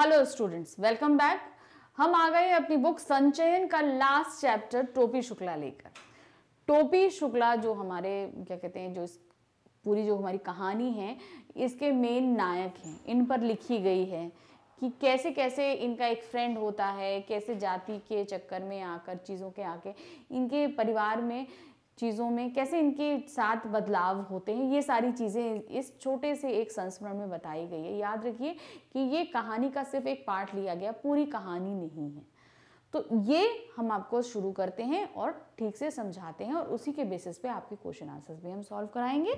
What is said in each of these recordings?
hello students welcome back हम आ गए अपनी बुक संचयन का लास्ट चैप्टर टोपी शुक्ला लेकर टोपी शुक्ला जो हमारे क्या कहते हैं जो इस पूरी जो हमारी कहानी है इसके मेन नायक हैं इन पर लिखी गई है कि कैसे कैसे इनका एक फ्रेंड होता है कैसे जाति के चक्कर में आकर चीज़ों के आके इनके परिवार में चीज़ों में कैसे इनके साथ बदलाव होते हैं ये सारी चीज़ें इस छोटे से एक संस्मरण में बताई गई है याद रखिए कि ये कहानी का सिर्फ एक पार्ट लिया गया पूरी कहानी नहीं है तो ये हम आपको शुरू करते हैं और ठीक से समझाते हैं और उसी के बेसिस पे आपके क्वेश्चन आंसर्स भी हम सॉल्व कराएंगे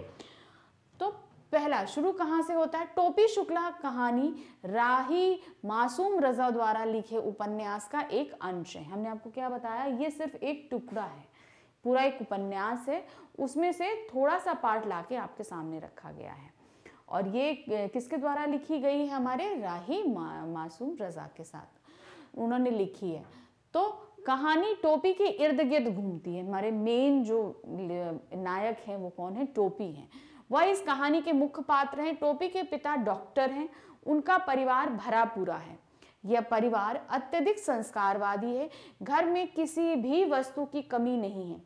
तो पहला शुरू कहाँ से होता है टोपी शुक्ला कहानी राही मासूम रजा द्वारा लिखे उपन्यास का एक अंश है हमने आपको क्या बताया ये सिर्फ एक टुकड़ा है पूरा एक उपन्यास है उसमें से थोड़ा सा पार्ट ला के आपके सामने रखा गया है और ये किसके द्वारा लिखी गई है हमारे राही मा, मासूम रज़ा के साथ उन्होंने लिखी है तो कहानी टोपी के इर्द गिर्द घूमती है हमारे मेन जो नायक हैं वो कौन है टोपी हैं वह इस कहानी के मुख्य पात्र हैं टोपी के पिता डॉक्टर हैं उनका परिवार भरा पूरा है यह परिवार अत्यधिक संस्कारवादी है घर में किसी भी वस्तु की कमी नहीं है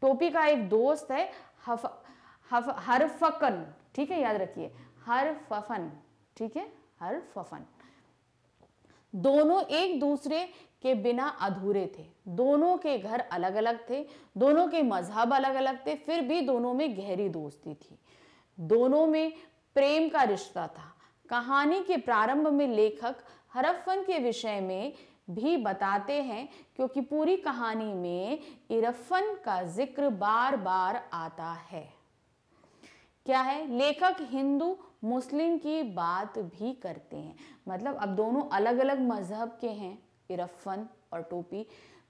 टोपी का एक दोस्त है हफ हफ हरफकन ठीक है याद रखिए फफन ठीक है फफन दोनों एक दूसरे के बिना अधूरे थे दोनों के घर अलग अलग थे दोनों के मजहब अलग अलग थे फिर भी दोनों में गहरी दोस्ती थी दोनों में प्रेम का रिश्ता था कहानी के प्रारंभ में लेखक हरफन के विषय में भी बताते हैं क्योंकि पूरी कहानी में इरफन का जिक्र बार बार आता है क्या है लेखक हिंदू मुस्लिम की बात भी करते हैं मतलब अब दोनों अलग अलग मज़हब के हैं इरफन और टोपी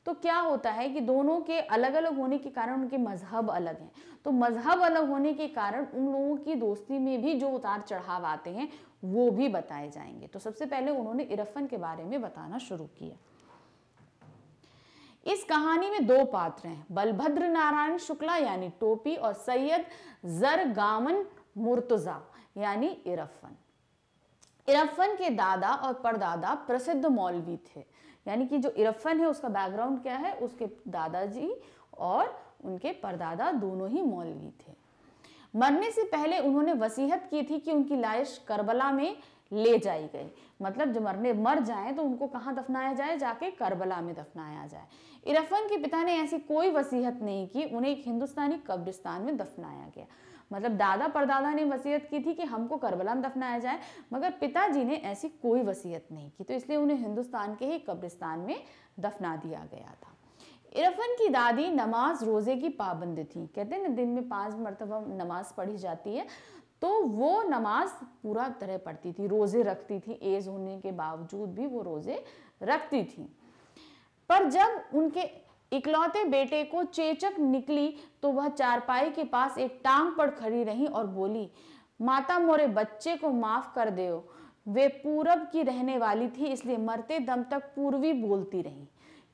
तो क्या होता है कि दोनों के अलग अलग होने के कारण उनके मज़हब अलग हैं तो मज़हब अलग होने के कारण उन लोगों की दोस्ती में भी जो उतार चढ़ाव आते हैं वो भी बताए जाएंगे तो सबसे पहले उन्होंने इरफन के बारे में बताना शुरू किया इस कहानी में दो पात्र हैं बलभद्र नारायण शुक्ला यानी टोपी और सैयद जरगामन मुर्तजा यानी इरफन इरफन के दादा और परदादा प्रसिद्ध मौलवी थे यानी कि जो इरफन है उसका बैकग्राउंड क्या है उसके दादाजी और उनके परदादा दोनों ही मौलवी थे मरने से पहले उन्होंने वसीहत की थी कि उनकी लाश करबला में ले जाई गई मतलब जो मरने मर जाए तो उनको कहाँ दफनाया जाए जाके करबला में दफनाया जाए इरफन के पिता ने ऐसी कोई वसीहत नहीं की उन्हें एक हिंदुस्तानी कब्रिस्तान में दफनाया गया मतलब दादा परदादा ने वसीयत की थी कि हमको करबला में दफनाया जाए मगर पिताजी ने ऐसी कोई वसीयत नहीं की तो इसलिए उन्हें हिंदुस्तान के ही कब्रिस्तान में दफना दिया गया था इरफन की दादी नमाज रोज़े की पाबंद थी कहते हैं ना दिन में पांच मरतबा नमाज पढ़ी जाती है तो वो नमाज पूरा तरह पढ़ती थी रोज़े रखती थी एज होने के बावजूद भी वो रोज़े रखती थी पर जब उनके इकलौते बेटे को चेचक निकली तो वह चारपाई के पास एक टांग पर खड़ी रही और बोली माता मोरे बच्चे को माफ़ कर दो वे पूरब की रहने वाली थी इसलिए मरते दम तक पूर्वी बोलती रही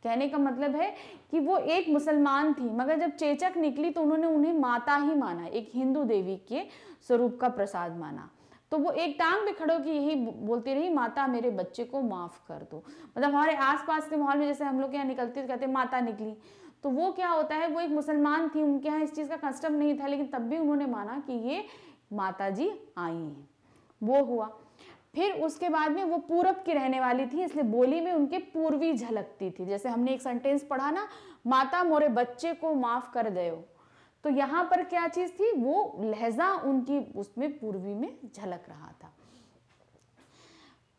कहने का मतलब है कि वो एक मुसलमान थी मगर जब चेचक निकली तो उन्होंने उन्हें माता ही माना एक हिंदू देवी के स्वरूप का प्रसाद माना तो वो एक टांग पे खड़ो की यही बोलती रही माता मेरे बच्चे को माफ़ कर दो मतलब हमारे आसपास के माहौल में जैसे हम लोग यहाँ निकलते तो कहते माता निकली तो वो क्या होता है वो एक मुसलमान थी उनके यहाँ इस चीज़ का कस्टम नहीं था लेकिन तब भी उन्होंने माना कि ये माता जी आई हैं वो हुआ फिर उसके बाद में वो पूरब की रहने वाली थी इसलिए बोली में उनके पूर्वी झलकती थी जैसे हमने एक सेंटेंस पढ़ा ना माता मोरे बच्चे को माफ कर दो तो यहाँ पर क्या चीज़ थी वो लहजा उनकी उसमें पूर्वी में झलक रहा था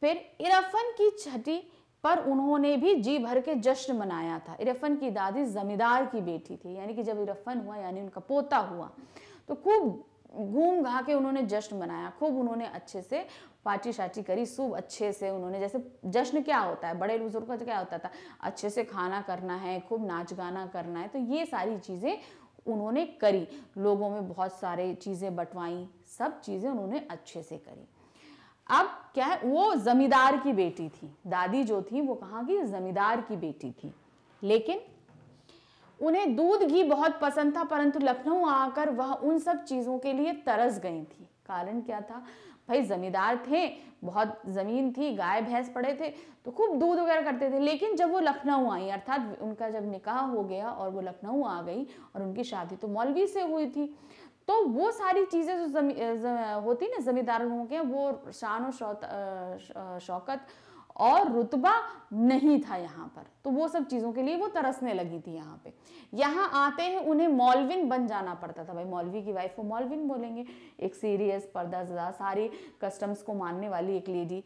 फिर इरफन की छठी पर उन्होंने भी जी भर के जश्न मनाया था इरफन की दादी जमींदार की बेटी थी यानी कि जब इरफन हुआ यानी उनका पोता हुआ तो खूब घूम घा के उन्होंने जश्न मनाया खूब उन्होंने अच्छे से पार्टी शार्टी करी खूब अच्छे से उन्होंने जैसे जश्न क्या होता है बड़े बुजुर्ग का तो क्या होता था अच्छे से खाना करना है खूब नाच गाना करना है तो ये सारी चीज़ें उन्होंने करी लोगों में बहुत सारे चीज़ें बंटवाई सब चीज़ें उन्होंने अच्छे से करी अब क्या है वो जमींदार की बेटी थी दादी जो थी वो कहाँ की जमींदार की बेटी थी लेकिन उन्हें दूध घी बहुत पसंद था परंतु लखनऊ आकर वह उन सब चीज़ों के लिए तरस गई थी कारण क्या था भाई ज़मींदार थे बहुत ज़मीन थी गाय भैंस पड़े थे तो खूब दूध वगैरह करते थे लेकिन जब वो लखनऊ आई अर्थात उनका जब निकाह हो गया और वो लखनऊ आ गई और उनकी शादी तो मौलवी से हुई थी तो वो सारी चीज़ें जो जमी, ज, होती ना ज़मींदार लोगों के वो शान और शौकत और रुतबा नहीं था यहाँ पर तो वो सब चीज़ों के लिए वो तरसने लगी थी यहाँ पे यहाँ आते ही उन्हें मौलविन बन जाना पड़ता था भाई मौलवी की वाइफ को मौलविन बोलेंगे एक सीरियस पर्दाजदा सारी कस्टम्स को मानने वाली एक लेडी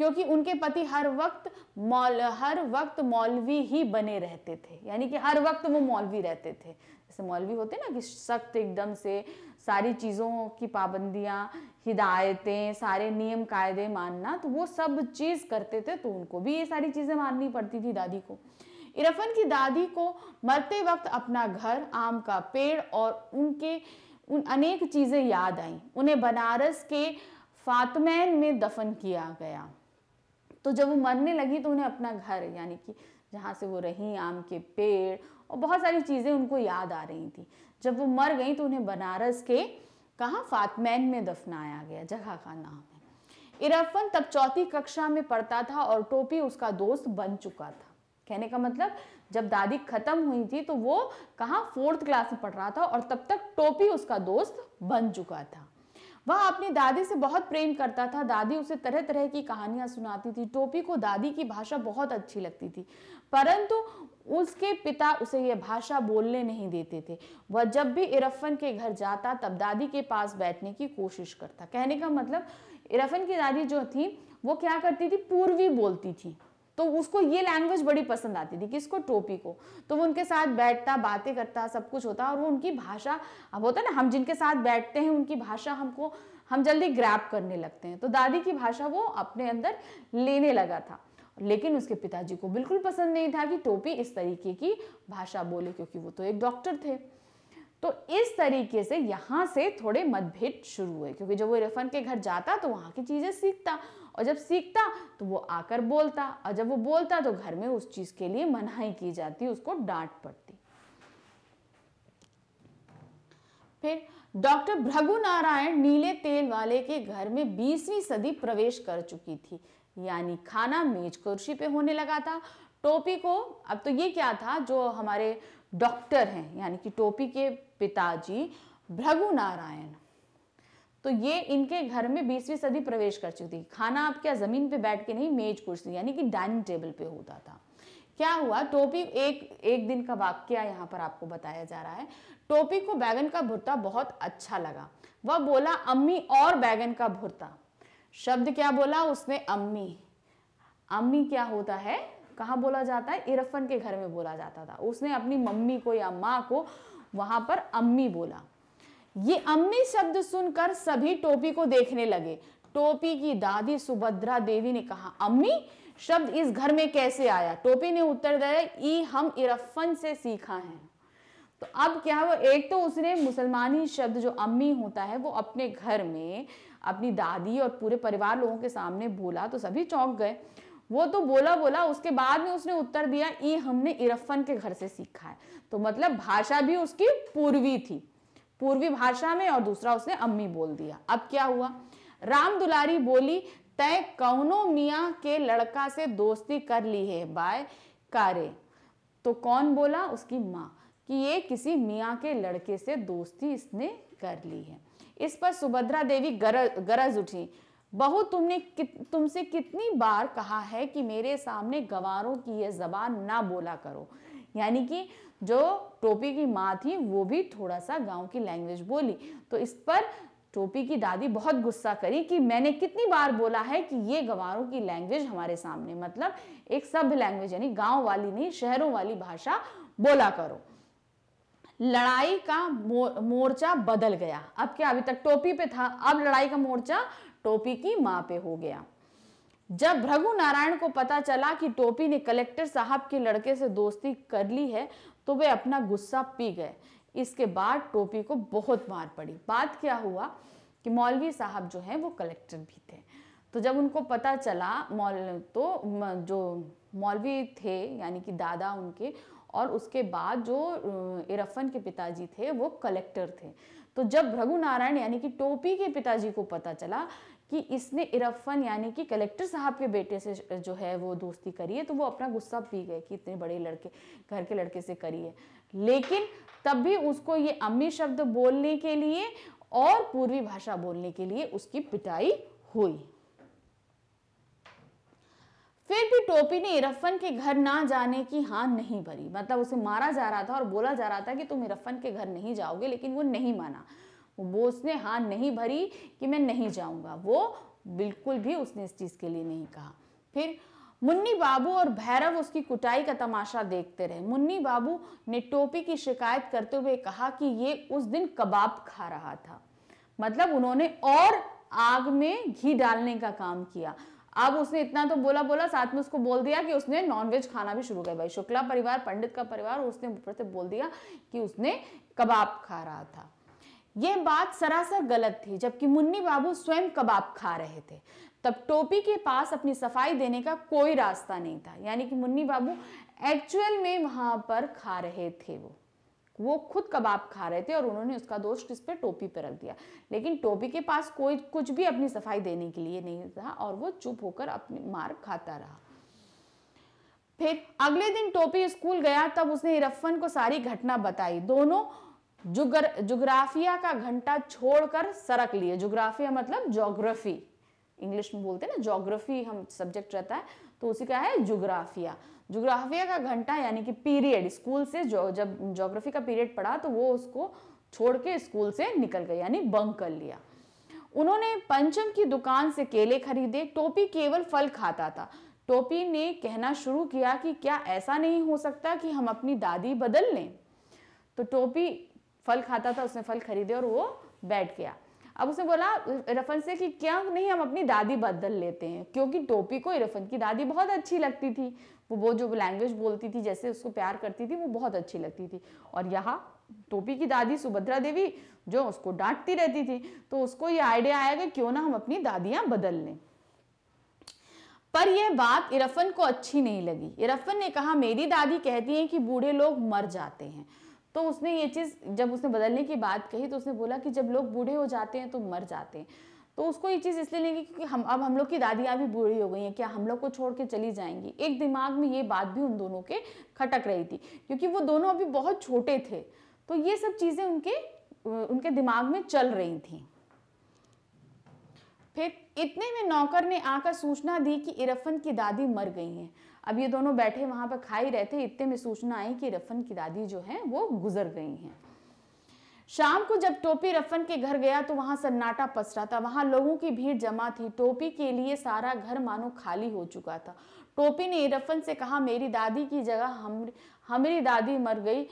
क्योंकि उनके पति हर वक्त मौल हर वक्त मौलवी ही बने रहते थे यानी कि हर वक्त वो मौलवी रहते थे जैसे मौलवी होते ना कि सख्त एकदम से सारी चीज़ों की पाबंदियाँ हिदायतें सारे नियम कायदे मानना तो वो सब चीज़ करते थे तो उनको भी ये सारी चीज़ें माननी पड़ती थी दादी को इरफन की दादी को मरते वक्त अपना घर आम का पेड़ और उनके उन अनेक चीज़ें याद आईं उन्हें बनारस के फातमैन में दफन किया गया तो जब वो मरने लगी तो उन्हें अपना घर यानी कि जहाँ से वो रहीं आम के पेड़ और बहुत सारी चीज़ें उनको याद आ रही थी जब वो मर गई तो उन्हें बनारस के कहाँ फातमैन में दफनाया गया जगह का नाम है इरफन तब चौथी कक्षा में पढ़ता था और टोपी उसका दोस्त बन चुका था कहने का मतलब जब दादी खत्म हुई थी तो वो कहाँ फोर्थ क्लास में पढ़ रहा था और तब तक टोपी उसका दोस्त बन चुका था वह अपनी दादी से बहुत प्रेम करता था दादी उसे तरह तरह की कहानियां सुनाती थी टोपी को दादी की भाषा बहुत अच्छी लगती थी परंतु उसके पिता उसे यह भाषा बोलने नहीं देते थे वह जब भी इरफन के घर जाता तब दादी के पास बैठने की कोशिश करता कहने का मतलब इरफन की दादी जो थी वो क्या करती थी पूर्वी बोलती थी तो उसको ये लैंग्वेज बड़ी पसंद आती थी किसको टोपी को तो वो उनके साथ बैठता बातें करता सब कुछ होता और वो उनकी भाषा अब होता ना हम जिनके साथ बैठते हैं उनकी भाषा हमको हम जल्दी ग्रैप करने लगते हैं तो दादी की भाषा वो अपने अंदर लेने लगा था लेकिन उसके पिताजी को बिल्कुल पसंद नहीं था कि टोपी इस तरीके की भाषा बोले क्योंकि वो तो एक डॉक्टर थे तरीके से यहाँ से थोड़े मतभेद शुरू हुए क्योंकि जब वो इरफान के घर जाता तो वहाँ की चीज़ें सीखता और जब सीखता तो वो आकर बोलता और जब वो बोलता तो घर में उस चीज़ के लिए मनाही की जाती उसको डांट पड़ती फिर डॉक्टर भृगु नारायण नीले तेल वाले के घर में 20वीं सदी प्रवेश कर चुकी थी यानी खाना मेज कुर्सी पे होने लगा था टोपी को अब तो ये क्या था जो हमारे डॉक्टर हैं यानी कि टोपी के पिताजी भृगु नारायण तो ये इनके घर में बीसवीं सदी प्रवेश कर चुकी थी खाना आप क्या जमीन पे बैठ के नहीं मेज कुर्सी यानी कि डाइनिंग टेबल पे होता था क्या हुआ टोपी एक एक दिन का वाक्य यहाँ पर आपको बताया जा रहा है टोपी को बैगन का भुरता बहुत अच्छा लगा वह बोला अम्मी और बैगन का भुरता शब्द क्या बोला उसने अम्मी अम्मी क्या होता है कहाँ बोला जाता है इरफन के घर में बोला जाता था उसने अपनी मम्मी को या माँ को वहां पर अम्मी बोला ये अम्मी शब्द सुनकर सभी टोपी को देखने लगे टोपी की दादी सुभद्रा देवी ने कहा अम्मी शब्द इस घर में कैसे आया टोपी ने उत्तर दिया ई हम इरफन से सीखा है तो अब क्या वो एक तो उसने मुसलमानी शब्द जो अम्मी होता है वो अपने घर में अपनी दादी और पूरे परिवार लोगों के सामने बोला तो सभी चौंक गए वो तो बोला बोला उसके बाद में उसने उत्तर दिया ई हमने इरफन के घर से सीखा है तो मतलब भाषा भी उसकी पूर्वी थी पूर्वी भाषा में और दूसरा उसने अम्मी बोल दिया अब क्या हुआ राम दुलारी बोली तय कौनो मिया के लड़का से दोस्ती कर ली है बाय कारे तो कौन बोला उसकी माँ कि ये किसी मियाँ के लड़के से दोस्ती इसने कर ली है इस पर सुभद्रा देवी गरज गरज उठी बहु तुमने तुमसे कितनी बार कहा है कि मेरे सामने गवारों की यह जबान ना बोला करो यानी कि जो टोपी की माँ थी वो भी थोड़ा सा गांव की लैंग्वेज बोली तो इस पर टोपी की दादी बहुत गुस्सा करी कि मैंने कितनी बार बोला है कि ये गंवारों की लैंग्वेज हमारे सामने मतलब एक सभ्य लैंग्वेज यानी गांव वाली नहीं शहरों वाली भाषा बोला करो लड़ाई का मोर्चा बदल गया अब क्या अभी तक टोपी पे था अब लड़ाई का मोर्चा टोपी की माँ पे हो गया जब भ्रघु नारायण को पता चला कि टोपी ने कलेक्टर साहब के लड़के से दोस्ती कर ली है तो वे अपना गुस्सा पी गए इसके बाद टोपी को बहुत मार पड़ी बात क्या हुआ कि मौलवी साहब जो हैं वो कलेक्टर भी थे तो जब उनको पता चला मौल तो जो मौलवी थे यानी कि दादा उनके और उसके बाद जो इरफन के पिताजी थे वो कलेक्टर थे तो जब नारायण यानी कि टोपी के पिताजी को पता चला कि इसने इरफन यानी कि कलेक्टर साहब के बेटे से जो है वो दोस्ती करी है तो वो अपना गुस्सा पी गए कि इतने बड़े लड़के घर के लड़के से करी है लेकिन तब भी उसको ये अम्मी शब्द बोलने के लिए और पूर्वी भाषा बोलने के लिए उसकी पिटाई हुई फिर भी टोपी ने इरफन के घर ना जाने की हाँ नहीं भरी मतलब उसे मारा जा रहा था और बोला जा रहा था कि तुम इरफन के घर नहीं जाओगे लेकिन वो नहीं माना वो उसने हाँ नहीं भरी कि मैं नहीं जाऊंगा वो बिल्कुल भी उसने इस चीज़ के लिए नहीं कहा फिर मुन्नी बाबू और भैरव उसकी कुटाई का तमाशा देखते रहे मुन्नी बाबू ने टोपी की शिकायत करते हुए कहा कि ये उस दिन कबाब खा रहा था मतलब उन्होंने और आग में घी डालने का काम किया अब उसने इतना तो बोला बोला साथ में उसको बोल दिया कि उसने नॉनवेज खाना भी शुरू कर भाई शुक्ला परिवार पंडित का परिवार उसने ऊपर से बोल दिया कि उसने कबाब खा रहा था ये बात सरासर गलत थी जबकि मुन्नी बाबू स्वयं कबाब खा रहे थे तब टोपी के पास अपनी सफाई देने का कोई रास्ता नहीं था यानी कि मुन्नी बाबू एक्चुअल में वहां पर खा रहे थे वो वो खुद कबाब खा रहे थे और उन्होंने उसका दोष किस पे टोपी पे रख दिया लेकिन टोपी के पास कोई कुछ भी अपनी सफाई देने के लिए नहीं था और वो चुप होकर अपनी मार खाता रहा फिर अगले दिन टोपी स्कूल गया तब उसने इरफन को सारी घटना बताई दोनों जुगर जुग्राफिया का घंटा छोड़कर सरक लिए जुग्राफिया मतलब जोग्राफी इंग्लिश में बोलते हैं ना जोग्राफी हम सब्जेक्ट रहता है तो उसी का है जोग्राफिया जोग्राफिया का घंटा यानी कि पीरियड स्कूल से जो, जब जोग्राफी का पीरियड पढ़ा तो वो उसको छोड़ के स्कूल से निकल गए यानी बंक कर लिया उन्होंने पंचम की दुकान से केले खरीदे टोपी केवल फल खाता था टोपी ने कहना शुरू किया कि क्या ऐसा नहीं हो सकता कि हम अपनी दादी बदल लें तो टोपी फल खाता था उसने फल खरीदे और वो बैठ गया अब उसने बोला इरफन से कि क्या नहीं हम अपनी दादी बदल लेते हैं क्योंकि टोपी को इरफन की दादी बहुत अच्छी लगती थी वो वो जो लैंग्वेज बोलती थी जैसे उसको प्यार करती थी वो बहुत अच्छी लगती थी और यहाँ टोपी की दादी सुभद्रा देवी जो उसको डांटती रहती थी तो उसको ये आइडिया आया कि क्यों ना हम अपनी दादियाँ बदल लें पर यह बात इरफन को अच्छी नहीं लगी इरफन ने कहा मेरी दादी कहती है कि बूढ़े लोग मर जाते हैं तो उसने ये चीज़ जब उसने बदलने की बात कही तो उसने बोला कि जब लोग बूढ़े हो जाते हैं तो मर जाते हैं तो उसको ये चीज़ इसलिए लेंगे क्योंकि हम अब हम लोग की दादियाँ भी बूढ़ी हो गई हैं क्या हम लोग को छोड़ के चली जाएंगी एक दिमाग में ये बात भी उन दोनों के खटक रही थी क्योंकि वो दोनों अभी बहुत छोटे थे तो ये सब चीज़ें उनके उनके दिमाग में चल रही थी फिर इतने में नौकर ने आकर सूचना दी कि इरफन की दादी मर गई हैं अब ये दोनों बैठे वहाँ पर खा ही रहे थे इतने में सूचना आई कि रफन की दादी जो है वो गुजर गई हैं शाम को जब टोपी रफन के घर गया तो वहां सन्नाटा पसरा था वहां लोगों की भीड़ जमा थी टोपी के लिए सारा घर मानो खाली हो चुका था टोपी ने रफन से कहा मेरी दादी की जगह हम हमारी दादी मर गई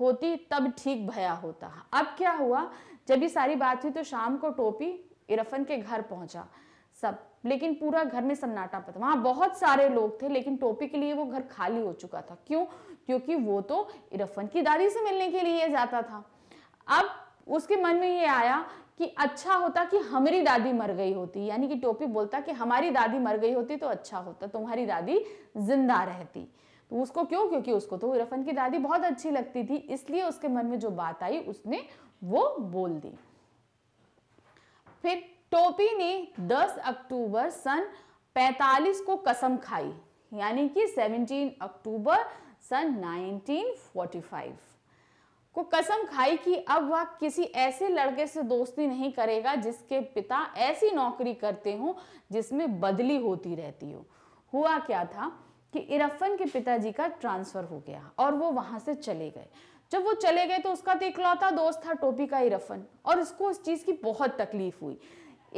होती तब ठीक भया होता अब क्या हुआ जब ये सारी बात हुई तो शाम को टोपी इरफन के घर पहुंचा सब लेकिन पूरा घर में सन्नाटा पता वहां बहुत सारे लोग थे लेकिन टोपी के लिए वो घर खाली हो चुका था क्यों क्योंकि वो तो इरफन की दादी से मिलने के लिए जाता था अब उसके मन में ये आया कि अच्छा होता कि हमारी दादी मर गई होती यानी कि टोपी बोलता कि हमारी दादी मर गई होती तो अच्छा होता तुम्हारी दादी जिंदा रहती तो उसको क्यों क्योंकि उसको तो इरफन की दादी बहुत अच्छी लगती थी इसलिए उसके मन में जो बात आई उसने वो बोल दी फिर टोपी ने 10 अक्टूबर सन 45 को कसम खाई यानी कि 17 अक्टूबर सन 1945 को कसम खाई कि अब वह किसी ऐसे लड़के से दोस्ती नहीं करेगा जिसके पिता ऐसी नौकरी करते हों जिसमें बदली होती रहती हो हुआ क्या था कि इरफन के पिताजी का ट्रांसफ़र हो गया और वो वहां से चले गए जब वो चले गए तो उसका तो इकलौता दोस्त था टोपी का इरफन और उसको इस चीज़ की बहुत तकलीफ हुई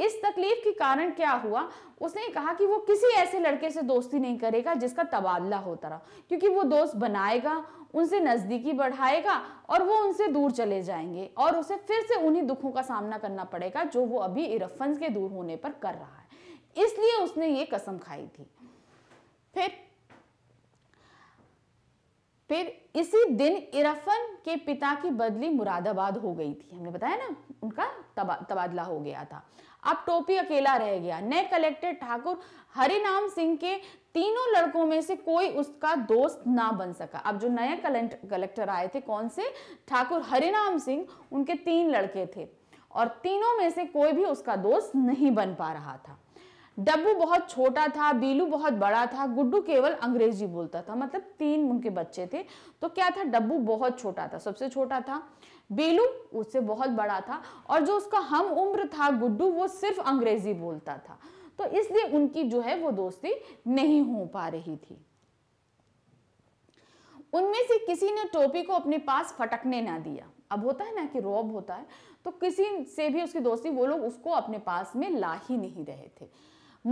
इस तकलीफ के कारण क्या हुआ उसने कहा कि वो किसी ऐसे लड़के से दोस्ती नहीं करेगा जिसका तबादला होता रहा क्योंकि वो दोस्त बनाएगा उनसे नज़दीकी बढ़ाएगा और वो उनसे दूर चले जाएंगे और उसे फिर से उन्हीं दुखों का सामना करना पड़ेगा जो वो अभी इरफन के दूर होने पर कर रहा है इसलिए उसने ये कसम खाई थी फिर फिर इसी दिन इरफन के पिता की बदली मुरादाबाद हो गई थी हमने बताया ना उनका तबा तबादला हो गया था अब टोपी अकेला रह गया नए कलेक्टर ठाकुर हरिनाम सिंह के तीनों लड़कों में से कोई उसका दोस्त ना बन सका अब जो नए कलेक्टर आए थे कौन से ठाकुर हरिनाम सिंह उनके तीन लड़के थे और तीनों में से कोई भी उसका दोस्त नहीं बन पा रहा था डब्बू बहुत छोटा था बीलू बहुत बड़ा था गुड्डू केवल अंग्रेजी बोलता था मतलब तीन उनके बच्चे थे तो क्या था डब्बू बहुत छोटा था सबसे छोटा था बेलू उससे बहुत बड़ा था और जो उसका हम उम्र था गुड्डू वो सिर्फ अंग्रेजी बोलता था तो इसलिए उनकी जो है वो दोस्ती नहीं हो पा रही थी उनमें से किसी ने टोपी को अपने पास फटकने ना दिया अब होता है ना कि रोब होता है तो किसी से भी उसकी दोस्ती वो लोग उसको अपने पास में ला ही नहीं रहे थे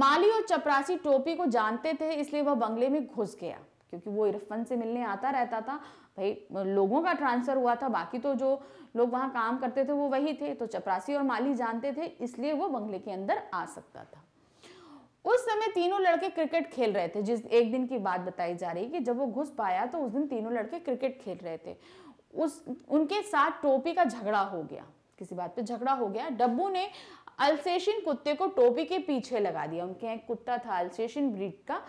माली और चपरासी टोपी को जानते थे इसलिए वह बंगले में घुस गया क्योंकि वो इरफन से मिलने आता रहता था भाई लोगों का ट्रांसफ़र हुआ था बाकी तो जो लोग वहाँ काम करते थे वो वही थे तो चपरासी और माली जानते थे इसलिए वो बंगले के अंदर आ सकता था उस समय तीनों लड़के क्रिकेट खेल रहे थे जिस एक दिन की बात बताई जा रही कि जब वो घुस पाया तो उस दिन तीनों लड़के क्रिकेट खेल रहे थे उस उनके साथ टोपी का झगड़ा हो गया किसी बात पे झगड़ा हो गया डब्बू ने अल्सेशियन कुत्ते को टोपी के पीछे लगा दिया उनके यहाँ कुत्ता था अल्सेशियन ब्रीड का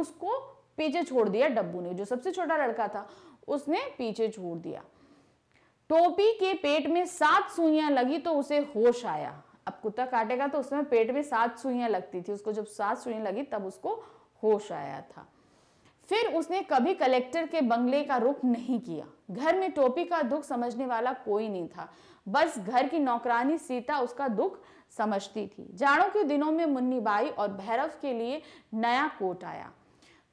उसको पीछे छोड़ दिया डब्बू ने जो सबसे छोटा लड़का था उसने पीछे छोड़ दिया टोपी के पेट में सात सुइयां लगी तो उसे होश आया अब कुत्ता काटेगा तो उसमें पेट में सात सुइयां लगती थी उसको जब सात सुइयां लगी तब उसको होश आया था फिर उसने कभी कलेक्टर के बंगले का रुख नहीं किया घर में टोपी का दुख समझने वाला कोई नहीं था बस घर की नौकरानी सीता उसका दुख समझती थी जाड़ों के दिनों में मुन्नी बाई और भैरव के लिए नया कोट आया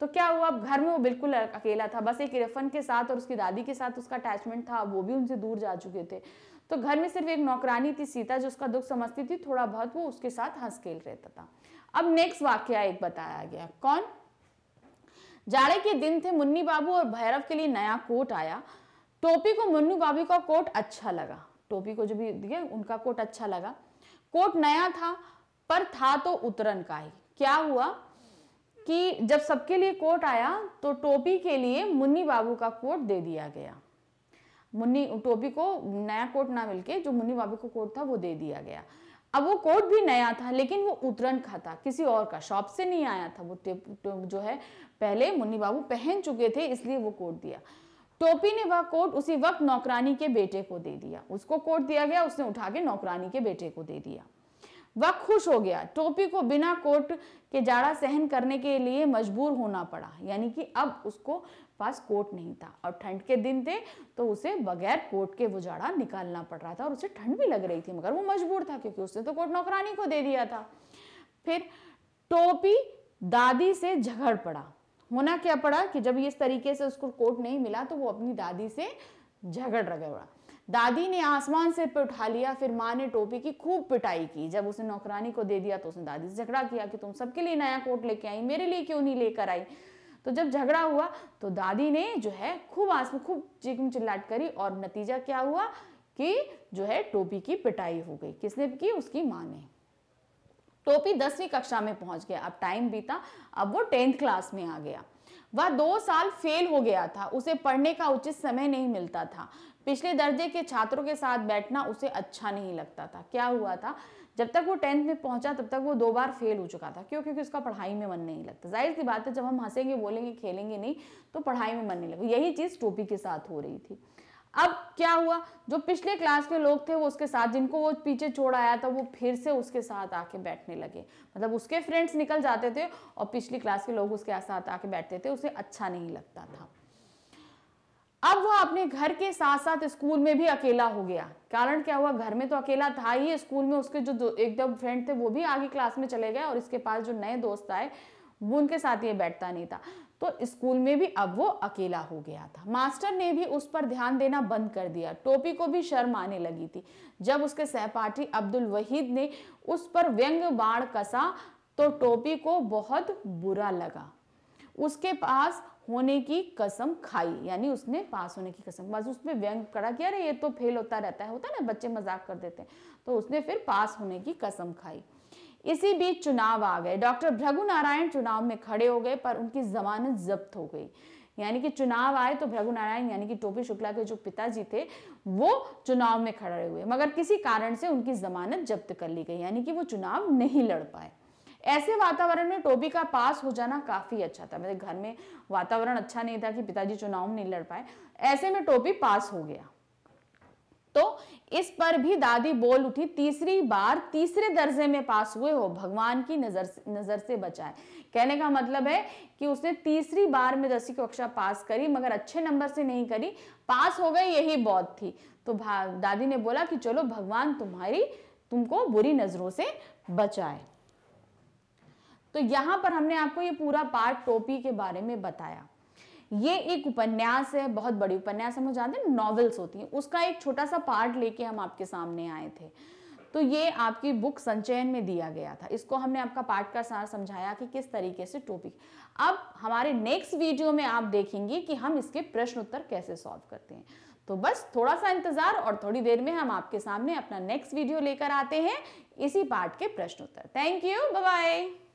तो क्या हुआ घर में वो बिल्कुल अकेला था बस एक इरफन के साथ और उसकी दादी के साथ उसका अटैचमेंट था वो भी उनसे दूर जा चुके थे तो घर में सिर्फ एक नौकरानी थी सीता जो उसका दुख समझती थी थोड़ा बहुत वो उसके साथ हंस खेल रहता था अब नेक्स्ट वाक्य एक बताया गया कौन जाड़े के दिन थे मुन्नी बाबू और भैरव के लिए नया कोट आया टोपी को मुन्नी बाबू का कोट अच्छा लगा टोपी को जो भी दिया उनका कोट अच्छा लगा कोट नया था पर था तो उतरन का ही क्या हुआ कि जब सबके लिए कोट आया तो टोपी के लिए मुन्नी बाबू का कोट दे दिया गया मुन्नी टोपी को नया कोट ना मिलके जो मुन्नी बाबू को कोट था वो दे दिया गया अब वो कोट भी नया था लेकिन वो उतरन का था किसी और का शॉप से नहीं आया था वो जो है पहले मुन्नी बाबू पहन चुके थे इसलिए वो कोट दिया टोपी ने वह कोट उसी वक्त नौकरानी के बेटे को दे दिया उसको कोट दिया गया उसने उठा के नौकरानी के बेटे को दे दिया वह खुश हो गया टोपी को बिना कोट के जाड़ा सहन करने के लिए मजबूर होना पड़ा यानी कि अब उसको पास कोट नहीं था और ठंड के दिन थे तो उसे बगैर कोट के वो जाड़ा निकालना पड़ रहा था और उसे ठंड भी लग रही थी मगर वो मजबूर था क्योंकि उसने तो कोट नौकरानी को दे दिया था फिर टोपी दादी से झगड़ पड़ा होना क्या पड़ा कि जब इस तरीके से उसको कोट नहीं मिला तो वो अपनी दादी से झगड़ रगड़ा दादी ने आसमान से उठा लिया फिर माँ ने टोपी की खूब पिटाई की जब उसने नौकरानी को दे दिया तो उसने दादी से झगड़ा किया कि तुम सबके लिए नया कोट लेके आई मेरे लिए क्यों नहीं लेकर आई तो जब झगड़ा हुआ तो दादी ने जो है खूब आसमान खूब चिकम चिल्लाट करी और नतीजा क्या हुआ कि जो है टोपी की पिटाई हो गई किसने की उसकी माँ ने टोपी दसवीं कक्षा में पहुंच गया अब टाइम बीता अब वो टेंथ क्लास में आ गया वह दो साल फेल हो गया था उसे पढ़ने का उचित समय नहीं मिलता था पिछले दर्जे के छात्रों के साथ बैठना उसे अच्छा नहीं लगता था क्या हुआ था जब तक वो टेंथ में पहुंचा तब तक वो दो बार फेल हो चुका था क्यों क्योंकि उसका पढ़ाई में मन नहीं लगता जाहिर सी बात है जब हम हंसेंगे बोलेंगे खेलेंगे नहीं तो पढ़ाई में मन नहीं लगता यही चीज़ टोपी के साथ हो रही थी अब क्या हुआ जो पिछले क्लास के लोग थे वो उसके साथ जिनको वो पीछे छोड़ आया था वो फिर से उसके साथ आके बैठने लगे मतलब उसके फ्रेंड्स निकल जाते थे और पिछली क्लास के लोग उसके साथ आके बैठते थे उसे अच्छा नहीं लगता था अब वो अपने घर के साथ साथ स्कूल में भी अकेला हो गया कारण क्या हुआ घर में तो अकेला था ही स्कूल में उसके जो एकदम फ्रेंड थे वो भी आगे क्लास में चले गए और इसके पास जो नए दोस्त आए वो उनके साथ ये बैठता नहीं था तो स्कूल में भी अब वो अकेला हो गया था मास्टर ने भी उस पर ध्यान देना बंद कर दिया टोपी को भी शर्म आने लगी थी जब उसके सहपाठी अब्दुल वहीद ने उस पर व्यंग बाण कसा तो टोपी को बहुत बुरा लगा उसके पास होने की कसम खाई यानी उसने पास होने की कसम बस उसमें व्यंग करा कि अरे ये तो फेल होता रहता है होता है ना बच्चे मजाक कर देते हैं तो उसने फिर पास होने की कसम खाई इसी बीच चुनाव आ गए डॉक्टर भ्रघु नारायण चुनाव में खड़े हो गए पर उनकी जमानत जब्त हो गई यानी कि चुनाव आए तो भ्रघु नारायण यानी कि टोपी शुक्ला के जो पिताजी थे वो चुनाव में खड़े हुए मगर किसी कारण से उनकी जमानत जब्त कर ली गई यानी कि वो चुनाव नहीं लड़ पाए ऐसे वातावरण में टोपी का पास हो जाना काफी अच्छा था मतलब घर में वातावरण अच्छा नहीं था कि पिताजी चुनाव नहीं लड़ पाए ऐसे में टोपी पास हो गया तो इस पर भी दादी बोल उठी तीसरी बार तीसरे दर्जे में पास हुए हो भगवान की नजर नजर से बचाए कहने का मतलब है कि उसने तीसरी बार में दसवीं कक्षा पास करी मगर अच्छे नंबर से नहीं करी पास हो गई यही बहुत थी तो दादी ने बोला कि चलो भगवान तुम्हारी तुमको बुरी नजरों से बचाए तो यहां पर हमने आपको ये पूरा पार्ट टोपी के बारे में बताया ये एक उपन्यास है बहुत बड़ी उपन्यास हम जानते हैं नॉवेल्स होती हैं उसका एक छोटा सा पार्ट लेके हम आपके सामने आए थे तो ये आपकी बुक संचयन में दिया गया था इसको हमने आपका पार्ट का सार समझाया कि किस तरीके से टॉपिक अब हमारे नेक्स्ट वीडियो में आप देखेंगे कि हम इसके प्रश्न उत्तर कैसे सॉल्व करते हैं तो बस थोड़ा सा इंतजार और थोड़ी देर में हम आपके सामने अपना नेक्स्ट वीडियो लेकर आते हैं इसी पार्ट के प्रश्न उत्तर थैंक यू बाय